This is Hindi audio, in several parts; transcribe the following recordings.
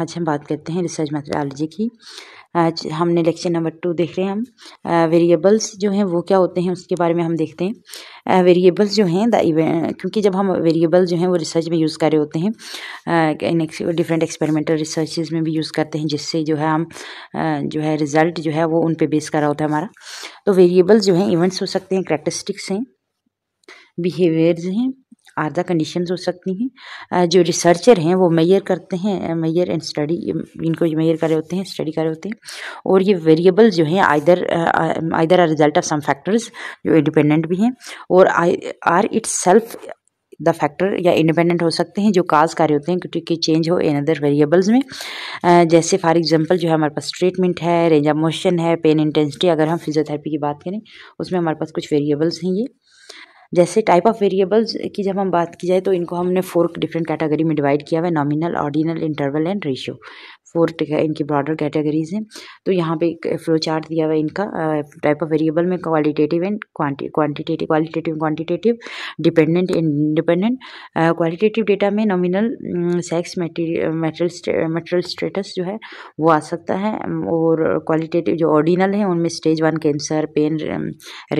आज हम बात करते हैं रिसर्च मैथडोलॉजी की आज हमने लेक्चर नंबर टू देख रहे हैं हम वेरिएबल्स जो हैं वो क्या होते हैं उसके बारे में हम देखते हैं वेरिएबल्स जो हैं द क्योंकि जब हम वेरिएबल जो हैं वो रिसर्च में यूज़ कर रहे होते हैं डिफरेंट एक्सपेरिमेंटल रिसर्च में भी यूज़ करते हैं जिससे जो है हम जो है रिज़ल्ट जो है वो उन पर बेस करा होता है हमारा तो वेरिएबल्स जो हैं इवेंट्स हो सकते हैं करेक्टरिस्टिक्स हैं बिहेवियर्स हैं आर द कंडीशन हो सकती हैं जो रिसर्चर हैं वो मैयर करते हैं मैयर एंड स्टडी इनको मैयर कर रहे होते हैं स्टडी कर रहे होते हैं और ये वेरिएबल जो हैं either either are result of some factors जो इंडिपेंडेंट भी हैं और are itself the factor या इंडिपेंडेंट हो सकते हैं जो काज कर रहे होते हैं क्योंकि चेंज हो इन अदर वेरिएबल्स में जैसे फॉर एग्जांपल जो है हमारे पास ट्रीटमेंट है रेंज ऑफ मोशन है पेन इंटेंसिटी अगर हम फिजियोथेरेपी की बात करें उसमें हमारे पास कुछ वेरिएबल्स हैं ये जैसे टाइप ऑफ वेरिएबल्स की जब हम बात की जाए तो इनको हमने फोर डिफरेंट कैटेगरी में डिवाइड किया हुआ है nominal ordinal interval and ratio four इनकी ब्रॉडर कैटेगरीज हैं तो यहाँ पे एक फ्लो चार्ट दिया हुआ है इनका टाइप ऑफ वेरिएबल में qualitative and quantitative qualitative quantitative dependent and independent qualitative data में nominal sex marital marital status जो है वो आ सकता है और क्वालिटेटिव जो ऑर्डिनल है उनमें stage one cancer pain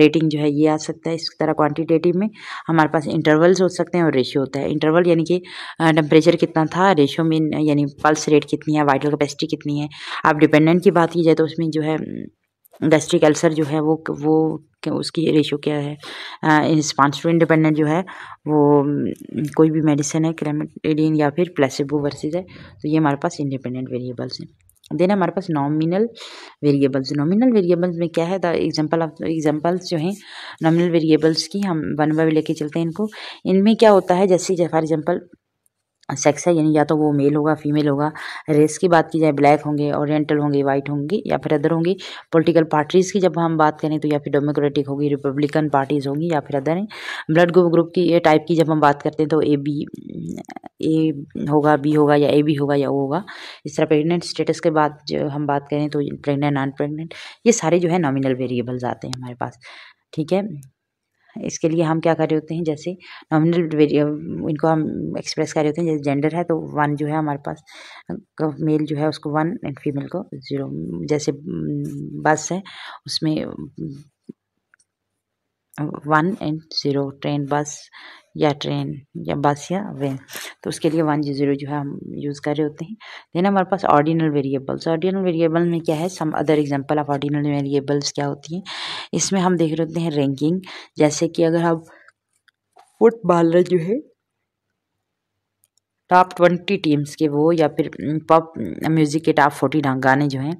rating जो है ये आ सकता है इस तरह क्वान्टिटेटिव में हमारे पास इंटरवल्स हो सकते हैं और रेशियो होता है इंटरवल यानी कि टेम्परेचर कितना था रेशियो में यानी पल्स रेट कितनी है वाइट आपकी कैपेसिटी कितनी है आप डिपेंडेंट की बात की जाए तो उसमें जो है गैस्ट्रिक अल्सर जो है वो वो उसकी रेशियो क्या है स्पॉन्सटून इंडिपेंडेंट जो है वो कोई भी मेडिसिन है क्रेमेटेडिन या फिर प्लेसिबो वर्सेज है तो ये हमारे पास इंडिपेंडेंट वेरिएबल्स हैं देन हमारे पास नॉमिनल वेरिएबल्स नॉमिनल वेरिएबल्स में क्या है द एग्जांपल ऑफ एग्जांपल्स जो हैं नॉमिनल वेरिएबल्स की हम वन बाई लेके चलते हैं इनको इनमें क्या होता है जैसे फॉर एग्जांपल सेक्स है यानी या तो वो मेल होगा फीमेल होगा रेस की बात की जाए ब्लैक होंगे ओरिएंटल होंगे वाइट होंगी या फिर अदर होंगी पॉलिटिकल पार्टीज़ की जब हम बात करें तो या फिर डेमोक्रेटिक होगी रिपब्लिकन पार्टीज़ होंगी या फिर अदर ब्लड ग्रुप ग्रुप की ये टाइप की जब हम बात करते हैं तो ए बी ए होगा बी होगा या ए बी होगा या ओ होगा इस तरह प्रेगनेंट स्टेटस के बाद जो हम बात करें तो प्रेगनेंट नॉन प्रेगनेंट ये सारे जो है नॉमिनल वेरिएबल्स आते हैं हमारे पास ठीक है इसके लिए हम क्या कर रहे होते हैं जैसे नॉमिनल इनको हम एक्सप्रेस कर रहे होते हैं जैसे जेंडर है तो वन जो है हमारे पास मेल जो है उसको वन एंड फीमेल को ज़ीरो जैसे बस है उसमें one and zero train bus या ट्रेन या बस या वैन तो उसके लिए वन जी ज़ीरो जो है हम यूज़ कर रहे होते हैं देन हमारे पास ऑर्डिनल वेरिएबल्स ऑर्डिनल वेरिएबल में क्या है some other example of ordinal variables क्या होती हैं इसमें हम देख रहे होते हैं रैंकिंग जैसे कि अगर हम फुटबॉलर जो है टॉप ट्वेंटी टीम्स के वो या फिर पॉप म्यूज़िक के टॉप फोर्टी गाने जो हैं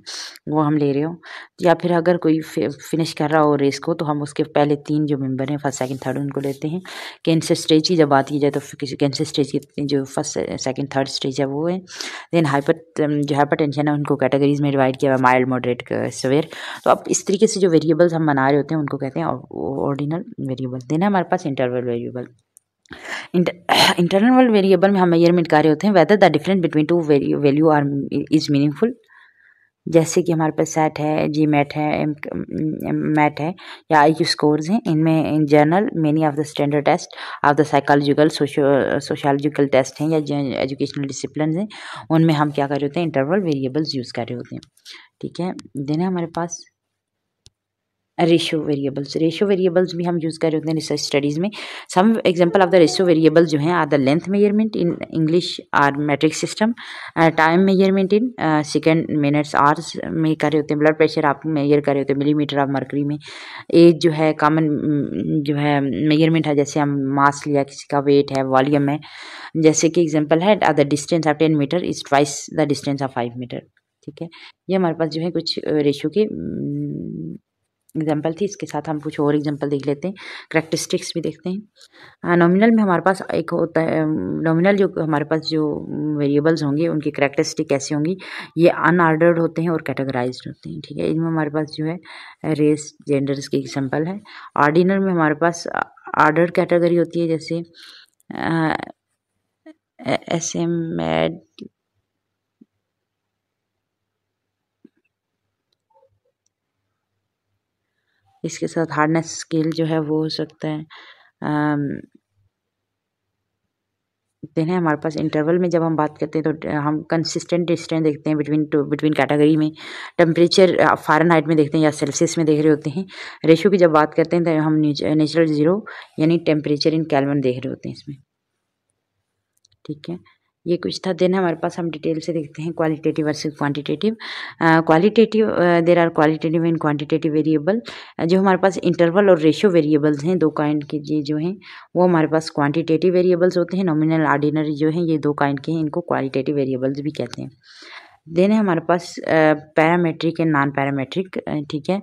वो हम ले रहे हो या फिर अगर कोई फिनिश कर रहा हो रेस को तो हम उसके पहले तीन जो मेंबर हैं फर्स्ट सेकंड थर्ड उनको लेते हैं कैंसर स्टेज की जब बात की जाए तो किसी कैंसर स्टेज की जो फर्स्ट सेकंड थर्ड स्टेज है वो है देन हाइपर जो हाइपर टेंशन है उनको कैटेगरीज में डिवाइड किया हुआ माइल्ड मॉडरेट सवेर तो अब इस तरीके से जो वेरिएबल्स हम बना रहे होते हैं उनको कहते हैं ऑर्डिनल वेरिएबल देन हमारे पास इंटरवल वेरिएबल इंटरनल वेरिएबल में हमें मेजरमेंट रहे होते हैं whether the difference between two value are is meaningful जैसे कि हमारे पास सेट है जी मैट है मैट है या आई क्यू स्कोर्स हैं इनमें in general many of the standard test of the psychological sociological test हैं या एजुकेशनल डिसिप्लिन हैं उनमें हम क्या कर रहे होते हैं इंटरवल वेरिएबल्स यूज़ कर रहे होते हैं ठीक है देन हमारे पास रेशो वेरिएबल्स रेशो वेरिएबल्स भी हम यूज़ कर रहे होते हैं रिसर्च स्टडीज़ में some example of the ratio variables जो हैं are the length measurement in English or metric system time measurement in second minutes hours में कर रहे होते हैं ब्लड प्रेशर आप मेजर कर रहे होते हैं मिलीमीटर ऑफ मर्करी में एज जो है कॉमन mm, जो है मेजरमेंट है जैसे हम मास लिया किसी का वेट है वॉल्यूम है जैसे कि एग्जाम्पल है the distance of ten metre is twice the distance of five metre ठीक है ये हमारे पास जो है कुछ रेशो के mm, एग्जाम्पल थी इसके साथ हम कुछ और एग्जाम्पल देख लेते हैं करेक्टरिस्टिक्स भी देखते हैं नॉमिनल में हमारे पास एक होता है नॉमिनल जो हमारे पास जो वेरिएबल्स होंगे उनकी करेक्टरिस्टिक कैसी होंगी ये अनऑर्डर्ड होते हैं और कैटेगराइज होते हैं ठीक है इनमें हमारे पास जो है रेस जेंडर्स की एग्जाम्पल है ऑर्डिनल में हमारे पास ऑर्डर कैटेगरी होती है जैसे एस एम एड इसके साथ हार्डनेस स्केल जो है वो हो सकता है देखते हैं हमारे पास इंटरवल में जब हम बात करते हैं तो हम कंसिस्टेंट डिस्टेंस देखते हैं बिटवीन टू बिटवीन कैटेगरी में टेम्परेचर फारन हाइट में देखते हैं या सेल्सियस में देख रहे होते हैं रेशो की जब बात करते हैं तो हम नेचुरल ज़ीरो यानी टेम्परेचर इन कैलवन देख रहे होते हैं इसमें ठीक है ये कुछ था देन हमारे पास हम डिटेल से देखते हैं qualitative versus quantitative qualitative there are qualitative and quantitative variable जो हमारे पास इंटरवल और रेशियो वेरिएबल्स हैं दो काइंड के ये जो हैं वो हमारे पास क्वांटिटेटिव वेरिएबल्स होते हैं नॉमिनल आर्डिनरी जो हैं ये दो काइंड के हैं इनको क्वालिटेटिव वेरिएबल्स भी कहते हैं देन है हमारे पास पैरामेट्रिक एंड नॉन पैरामेट्रिक ठीक है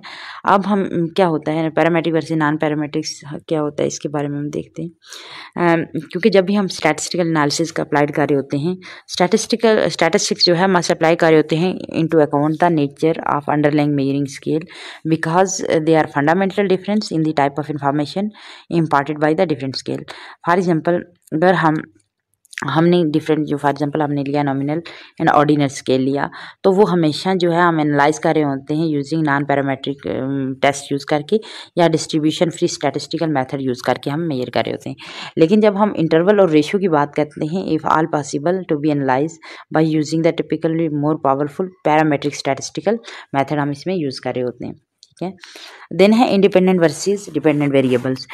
अब हम क्या होता है पैरामेट्रिक वर्सेस नॉन पैरामेट्रिक्स क्या होता है इसके बारे में हम देखते हैं क्योंकि जब भी हम स्टैटिस्टिकल एनालिसिस का अप्लाइड रहे होते हैं स्टैटिस्टिकल स्टैटिस्टिक्स जो है मस्ट अप्लाई कर रहे होते हैं into account the nature of underlying measuring scale because they are fundamental difference in the type of information imparted by the different scale for example अगर हम हमने डिफरेंट जो फॉर एग्जांपल हमने लिया नॉमिनल एंड ऑर्डिनल स्केल लिया तो वो हमेशा जो है हम एनालाइज कर रहे होते हैं using non parametric test use करके या distribution free statistical method use करके हम मेयर कर रहे होते हैं लेकिन जब हम इंटरवल और रेशियो की बात करते हैं if all possible to be analyse by using the typically more powerful parametric statistical method हम इसमें यूज़ कर रहे होते हैं ठीक है देन है independent versus dependent variables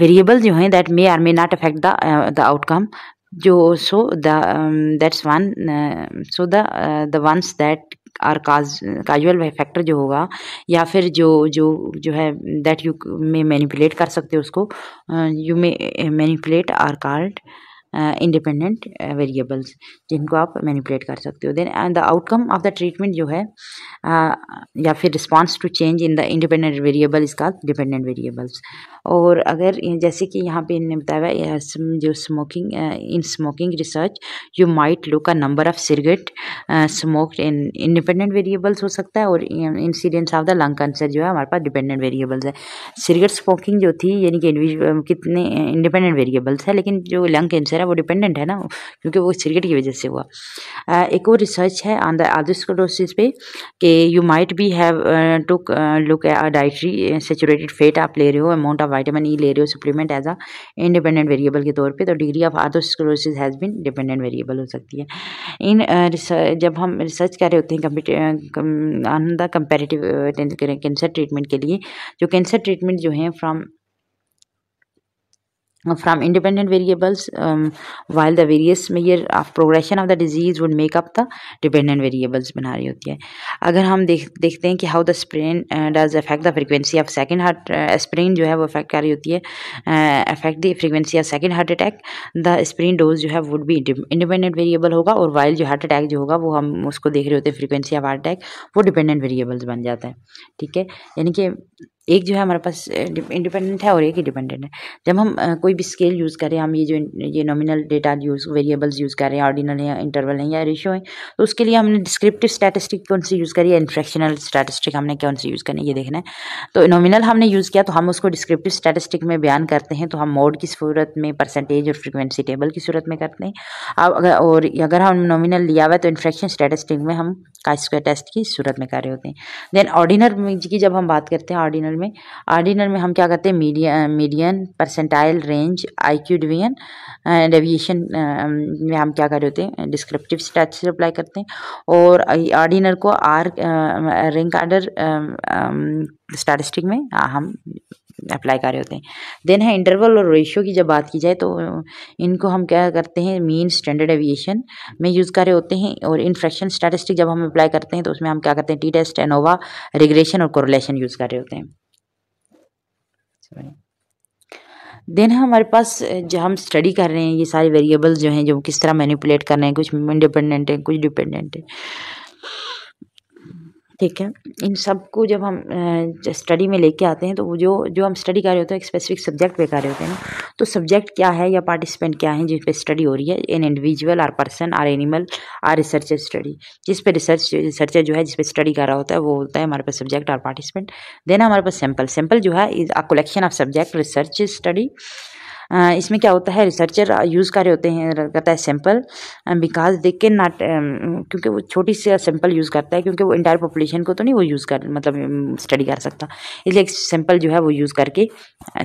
variable जो हैं that may or may not affect the the outcome जो so that's one so the the ones that are cause causal factor जो होगा या फिर जो जो जो है दैट यू मे मैनिपुलेट कर सकते हो उसको you may manipulate or called independent uh, variables uh, जिनको आप मैनिपुलेट कर सकते हो then and the outcome of the treatment जो है uh, या फिर response to change in the independent variable इसका डिपेंडेंट वेरिएबल्स और अगर जैसे कि यहाँ पे इन्होंने बताया हुआ जो smoking in smoking research you might look a number of cigarette smoked in independent variables हो सकता है और incidence of the lung cancer जो है हमारे पास डिपेंडेंट वेरिएबल्स है सिगरेट स्मोकिंग जो थी यानी कि कितने इंडिपेंडेंट वेरिएबल्स है लेकिन जो लंग कैंसर है है वो डिपेंडेंट है ना क्योंकि वो सिगरेट की वजह से हुआ एक और रिसर्च है ऑन द आदोस्कलोसिस पे कि you might be have to look a dietary saturated fat आप ले रहे हो अमाउंट ऑफ वाइटामिन ई ले रहे हो supplement as a independent variable के तौर पे तो degree of atherosclerosis has been dependent variable हो सकती है इन जब हम रिसर्च कर रहे होते हैं on the comparative cancer treatment के लिए जो कैंसर ट्रीटमेंट जो है from from independent variables um, while the various measure of progression of the disease would make up the dependent variables बना रही होती है अगर हम देख देखते हैं कि how the sprain uh, does affect the frequency of second heart uh, sprain जो है वो affect कर रही होती है uh, affect the frequency of second heart attack the sprain dose जो है would be independent variable होगा और while जो heart attack जो होगा वो हम उसको देख रहे होते हैं frequency of heart attack वो dependent variables बन जाता है ठीक है यानी कि एक जो है हमारे पास इंडिपेंडेंट है और एक इंडिपेंडेंट है जब हम कोई भी स्केल यूज़ करें हम ये जो ये nominal data use variables use कर रहे हैं ऑर्डिनल या इंटरवल हैं या रेशियो हैं तो उसके लिए हमने डिस्क्रिप्टिव स्टैटिस्टिक कौन सी यूज़ करी है इन्फ्रेक्शनल स्टैटिस्टिक हमने कौन सी यूज़ करनी है ये देखना है तो नॉमिनल हमने यूज़ किया तो हम उसको डिस्क्रिप्टिव स्टैटिस्टिक में बयान करते हैं तो हम मोड की सूरत में परसेंटेज और फ्रिक्वेंसी टेबल की सूरत में करते हैं अब अगर और अगर हम नॉमिनल लिया हुआ है तो इन्फ्रेक्शन स्टैटिस्टिक में हम स्क्वायर टेस्ट की सूरत में कर रहे होते हैं देन ऑर्डिनल की जब हम बात करते हैं ऑर्डिनल ऑर्डिनल में ऑर्डिनल में हम क्या करते हैं media median percentile range IQ division deviation में हम क्या कर रहे होते हैं डिस्क्रिप्टिव स्टैच अप्लाई करते हैं और ऑर्डिनल को आर रैंक आर्डर स्टैटिस्टिक में हम अप्लाई कर रहे होते हैं देन है इंटरवल और रेशियो की जब बात की जाए तो इनको हम क्या करते हैं मीन स्टैंडर्ड एविएशन में यूज़ कर रहे होते हैं और इन्फ्रैक्शन स्टैटिस्टिक जब हम अप्लाई करते हैं तो उसमें हम क्या करते हैं टी टेस्ट एनोवा रिग्रेशन और कोरोलेशन यूज़ कर रहे होते हैं देन हमारे पास जो हम स्टडी कर रहे हैं ये सारे वेरिएबल जो हैं जो किस तरह मैनिपुलेट कर रहे हैं कुछ इंडिपेंडेंट हैं कुछ डिपेंडेंट हैं ठीक है इन सब को जब हम स्टडी में लेके आते हैं तो वो जो जो हम स्टडी कर रहे होते हैं एक स्पेसिफिक सब्जेक्ट पे कर रहे होते हैं ना तो सब्जेक्ट क्या है या पार्टिसिपेंट क्या है जिस पे स्टडी हो रही है in individual or person or animal or researcher study जिस पे रिसर्च रिसर्चर जो है जिस पे स्टडी कर रहा होता है वो होता है हमारे पास सब्जेक्ट आर पार्टिसिपेंट देन हमारे पास सैम्पल सैम्पल जो है is a collection of subject research study इसमें क्या होता है रिसर्चर यूज़ कर रहे होते हैं करता है सैंपल बिकॉज दे के नॉट क्योंकि वो छोटी सी सैंपल यूज़ करता है क्योंकि वो इंटायर पॉपुलेशन को तो नहीं वो यूज़ कर मतलब स्टडी कर सकता इसलिए एक सैंपल जो है वो यूज़ करके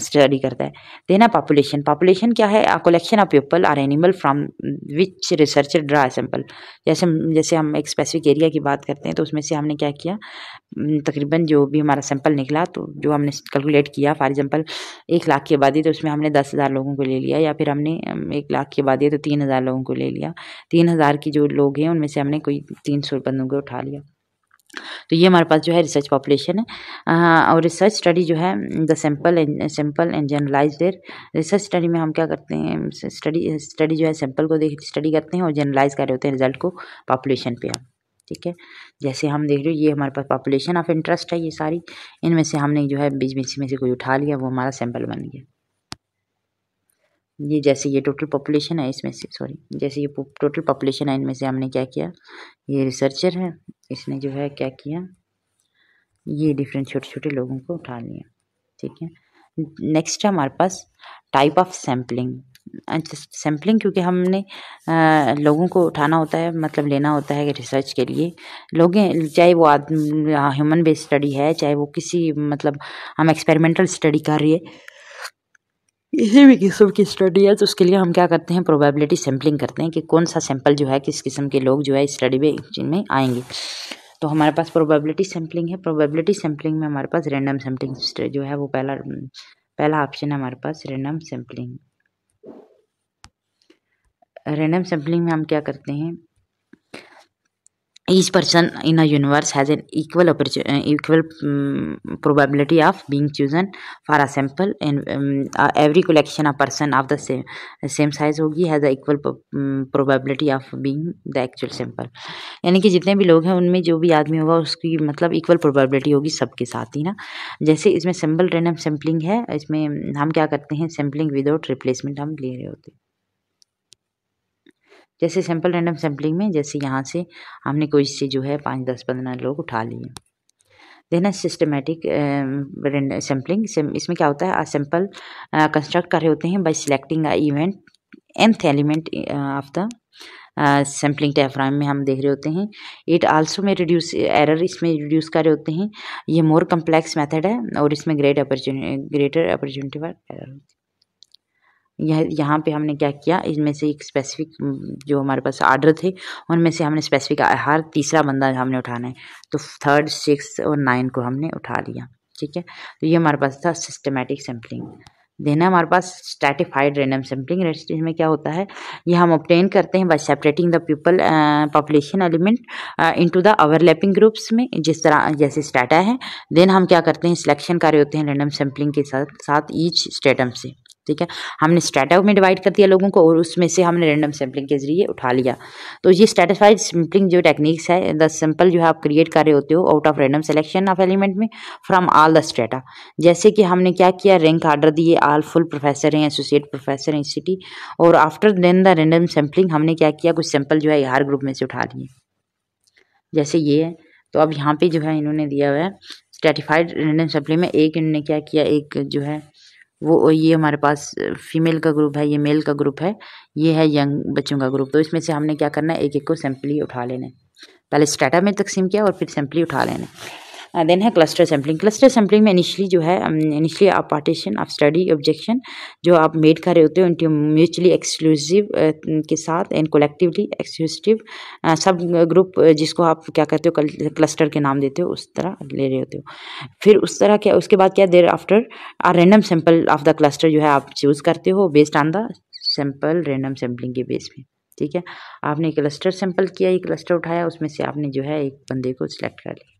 स्टडी करता है देना पॉपुलेशन पॉपुलेशन क्या है collection of people or animal from which researcher draw sample जैसे जैसे हम एक स्पेसिफिक एरिया की बात करते हैं तो उसमें से हमने क्या किया तकरीबन जो भी हमारा सैंपल निकला तो जो हमने कैलकुलेट किया फॉर एग्ज़ाम्पल एक लाख की आबादी तो उसमें हमने दस हज़ार लोगों को ले लिया या फिर हमने एक लाख की आबादी तो तीन हज़ार लोगों को ले लिया तीन हज़ार के जो लोग हैं उनमें से हमने कोई तीन सौ बंदों को उठा लिया तो ये हमारे पास जो है रिसर्च पॉपुलेशन है आ, और रिसर्च स्टडी जो है the sample and sample and generalise there research study में हम क्या करते हैं स्टडी स्टडी जो है सैम्पल को देख स्टडी करते हैं और जनरलाइज कर रहे होते हैं रिजल्ट को पॉपुलेशन पे हम ठीक है जैसे हम देख रहे हो ये हमारे पास पॉपुलेशन ऑफ इंटरेस्ट है ये सारी इनमें से हमने जो है बीच बीच में से कोई उठा लिया वो हमारा सैम्पल बन गया ये जैसे ये टोटल पॉपुलेशन है इसमें से सॉरी जैसे ये टोटल पॉपुलेशन है इनमें से हमने क्या किया ये रिसर्चर है इसने जो है क्या किया ये डिफरेंट छोटे छोटे लोगों को उठा लिया ठीक है नेक्स्ट है हमारे पास टाइप ऑफ सैम्पलिंग सैम्पलिंग क्योंकि हमने लोगों को उठाना होता है मतलब लेना होता है रिसर्च के लिए लोग चाहे वो ह्यूमन बेस्ड स्टडी है चाहे वो किसी मतलब हम एक्सपेरिमेंटल स्टडी कर रही है किसी भी किस्म की स्टडी है तो उसके लिए हम क्या करते हैं प्रोबेबिलिटी सैम्पलिंग करते हैं कि कौन सा सैम्पल जो है किस किस्म के लोग जो है स्टडी में जिनमें आएंगे तो हमारे पास प्रोबेबिलिटी सैम्पलिंग है प्रोबेबिलिटी सैम्पलिंग में हमारे पास रैंडम सैम्पलिंग जो है वो पहला पहला ऑप्शन है हमारे पास रैंडम सैम्पलिंग रैंडम सैम्पलिंग में हम क्या करते हैं each person in a universe has an equal equal probability of being chosen for a sample and every collection a person of the same same size होगी has a equal probability of being the actual sample यानी कि जितने भी लोग हैं उनमें जो भी आदमी होगा उसकी मतलब इक्वल प्रोबेबिलिटी होगी सबके साथ ही ना जैसे इसमें सिंपल रैंडम सैम्पलिंग है इसमें हम क्या करते हैं सैम्पलिंग विदाउट रिप्लेसमेंट हम ले रहे होते हैं जैसे सैम्पल रैंडम सैम्पलिंग में जैसे यहाँ से हमने कोई से जो है पाँच दस पंद्रह लोग उठा लिए देन है सिस्टमेटिक सैम्पलिंग इसमें क्या होता है आ सैम्पल कंस्ट्रक्ट कर रहे होते हैं by selecting a event nth element of the sampling timeframe में हम देख रहे होते हैं इट आल्सो में रिड्यूस एरर इसमें रिड्यूस कर रहे होते हैं ये मोर कम्प्लेक्स मेथड है और इसमें great opportunity greater opportunity for error यह यहाँ पे हमने क्या किया इनमें से एक स्पेसिफिक जो हमारे पास आर्डर थे उनमें से हमने स्पेसिफिक हर तीसरा बंदा हमने उठाना है तो थर्ड सिक्स और नाइन को हमने उठा लिया ठीक है तो ये हमारे पास था सिस्टमेटिक सैम्पलिंग देना हमारे पास स्टैटिफाइड रैंडम सैम्पलिंग रेट में क्या होता है ये हम ऑप्टेन करते हैं by separating the people population element into the overlapping groups में जिस तरह जैसे स्टाटा है देन हम क्या करते हैं सिलेक्शन कार्य होते हैं रैंडम सैम्पलिंग के साथ साथ ईच स्टेटम से ठीक है हमने स्टेटा में डिवाइड कर दिया लोगों को और उसमें से हमने रैंडम सैम्पलिंग के जरिए उठा लिया तो ये स्टेटिफाइड सैम्पलिंग जो टेक्निक्स है द सैम्पल जो है आप क्रिएट कर रहे होते हो out of random selection of element में फ्रॉम ऑल द स्टेटा जैसे कि हमने क्या किया रैंक आर्डर दिए ऑल फुल प्रोफेसर हैं एसोसिएट प्रोफेसर हैं सिटी और after then the random sampling हमने क्या किया कुछ सैम्पल जो है हर ग्रुप में से उठा लिए जैसे ये है तो अब यहाँ पे जो है इन्होंने दिया हुआ है स्टेटिफाइड रैंडम सैम्पलिंग में एक इन्होंने क्या किया एक जो है वो ये हमारे पास फीमेल का ग्रुप है ये मेल का ग्रुप है ये है यंग बच्चों का ग्रुप तो इसमें से हमने क्या करना है एक एक को सैम्पली उठा लेने पहले स्टाटा में तकसीम किया और फिर सैम्पली उठा लेने देन uh, है क्लस्टर सैम्पलिंग क्लस्टर सैम्पलिंग में इनिशली जो है इनिशली um, आप पार्टीशन आप स्टडी ऑब्जेक्शन जो आप मेड कर रहे होते हो म्यूचुअली एक्सक्लूसिव के साथ and collectively exclusive subgroup uh, जिसको आप क्या कहते हो क्लस्टर के नाम देते हो उस तरह ले रहे होते हो फिर उस तरह क्या उसके बाद क्या there after a random sample of the cluster जो है आप चूज़ करते हो based on the sample random sampling के बेस में ठीक है आपने क्लस्टर सैंपल किया ये क्लस्टर उठाया उसमें से आपने जो है एक बंदे को सिलेक्ट कर लिया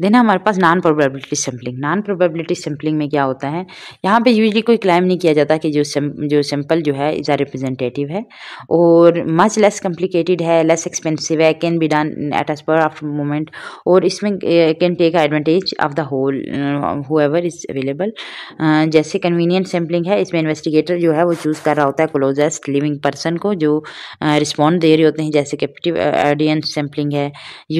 देन हमारे पास non probability sampling non probability sampling में क्या होता है यहाँ पे यूजली कोई क्लाइम नहीं किया जाता कि जो जो सैम्पल जो है इज़ आ रिप्रेजेंटेटिव है और मच लेस कम्प्लिकेटेड है लेस एक्सपेंसिव है can be done at spur after moment और इसमें can take advantage of the whole whoever is available जैसे कन्वीनियंट सैम्पलिंग है इसमें इन्वेस्टिगेटर जो है वो चूज़ कर रहा होता है क्लोजेस्ट लिविंग पर्सन को जो रिस्पॉन्ड दे रहे होते हैं जैसे कैप्टिव ऑडियंस सैम्पलिंग है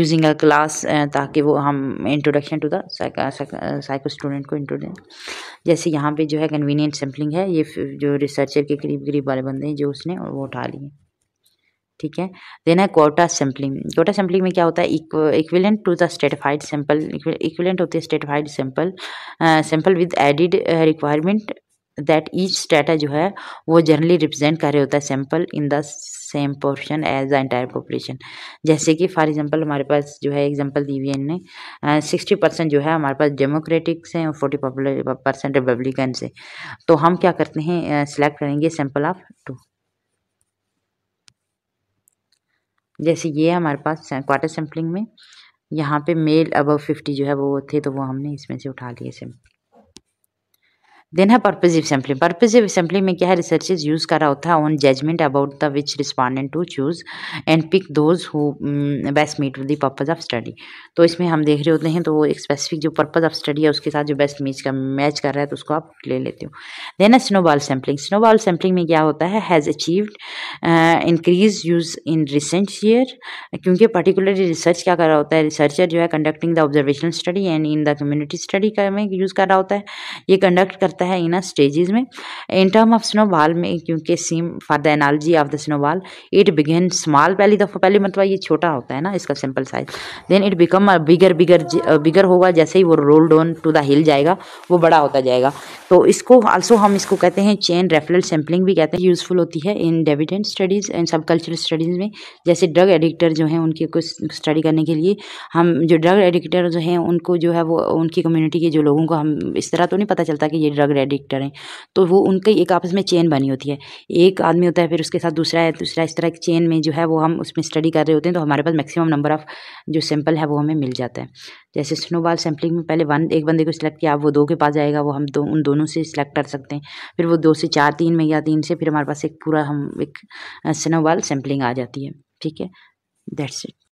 यूजिंग अ क्लास ताकि वो हम introduction to the psycho student को इंट्रोडक्शन जैसे यहाँ पे जो है कन्वीनियंट सैम्पलिंग है ये जो रिसर्चर के करीब करीब वाले बंदे हैं जो उसने वो उठा लिए ठीक है देन है कोटा सैम्पलिंग कोटा सैम्पलिंग में क्या होता है equivalent to the stratified sample equivalent होती है stratified sample sample with added requirement that each strata जो है वो जनरली रिप्रेजेंट कर रहे होता है sample in the same portion as the entire population जैसे कि फॉर एग्जांपल हमारे पास जो है एग्जांपल दी वी एन ने सिक्सटी परसेंट जो है हमारे पास डेमोक्रेटिक्स हैं और फोर्टी परसेंट रिपब्लिकन से तो हम क्या करते हैं सिलेक्ट करेंगे सैम्पल ऑफ टू जैसे ये हमारे पास क्वार्टर सैम्पलिंग में यहाँ पे मेल अबव फिफ्टी जो है वो थे तो वो हमने इसमें से उठा लिए सैम्पल देन है पर्पजिव सैम्पलिंग पर्पजिव सैम्पलिंग में क्या है रिसर्चेज यूज़ कर रहा होता है on judgement about the which respondent to choose and pick those who best meet the purpose of study तो इसमें हम देख रहे होते हैं तो एक स्पेसिफिक जो पर्पज ऑफ स्टडी है उसके साथ जो बेस्ट मीच का मैच कर रहा है तो उसको आप ले लेते हो देन है स्नोबॉल सैम्पलिंग स्नोबॉल सैम्पलिंग में क्या होता है has achieved increase use in recent year क्योंकि पर्टिकुलरली रिसर्च क्या कर रहा होता है रिसर्चर जो है conducting the observation study and in the community study का में यूज़ कर रहा होता है ये कंडक्ट कर करता है इन स्टेजेस में इन टर्म ऑफ स्नोबॉल में क्योंकि seem for the analogy of the snowball it began small पहली दफ़ा पहली मतलब ये छोटा होता है ना इसका simple size then it become bigger bigger bigger होगा जैसे ही वो roll down to the hill जाएगा वो बड़ा होता जाएगा तो इसको आल्सो हम इसको कहते हैं चेन रेफरल सैम्पलिंग भी कहते हैं यूजफुल होती है in deviant studies and subcultural studies में जैसे ड्रग एडिक्टर जो हैं उनके कुछ स्टडी करने के लिए हम जो ड्रग एडिक्टर जो हैं उनको जो है वो उनकी कम्युनिटी के जो लोगों को हम इस तरह तो नहीं पता चलता कि ये ड्रग ड्रग एडिक्टर हैं तो वो उनकी एक आपस में चेन बनी होती है एक आदमी होता है फिर उसके साथ दूसरा है दूसरा इस तरह की चेन में जो है वो हम उसमें स्टडी कर रहे होते हैं तो हमारे पास मैक्सिमम नंबर ऑफ़ जो सैंपल है वो हमें मिल जाता है जैसे स्नोबॉल सैम्पलिंग में पहले वन एक बंदे को सिलेक्ट किया वो दो के पास जाएगा वो हम दो उन दोनों से सिलेक्ट कर सकते हैं फिर वो दो से चार तीन में या तीन से फिर हमारे पास एक पूरा हम एक स्नोबॉल सैम्पलिंग आ जाती है ठीक है दैट्स इट